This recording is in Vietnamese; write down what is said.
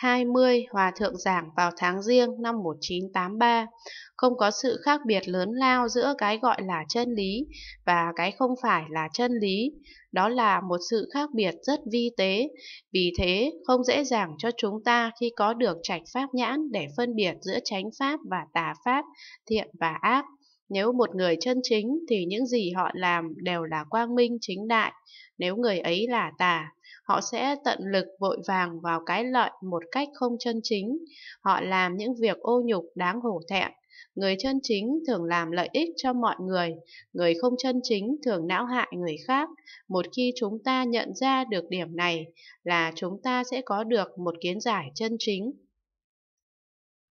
20 Hòa Thượng giảng vào tháng riêng năm 1983, không có sự khác biệt lớn lao giữa cái gọi là chân lý và cái không phải là chân lý. Đó là một sự khác biệt rất vi tế, vì thế không dễ dàng cho chúng ta khi có được trạch pháp nhãn để phân biệt giữa chánh pháp và tà pháp, thiện và ác. Nếu một người chân chính thì những gì họ làm đều là quang minh chính đại, nếu người ấy là tà, họ sẽ tận lực vội vàng vào cái lợi một cách không chân chính, họ làm những việc ô nhục đáng hổ thẹn. Người chân chính thường làm lợi ích cho mọi người, người không chân chính thường não hại người khác. Một khi chúng ta nhận ra được điểm này là chúng ta sẽ có được một kiến giải chân chính.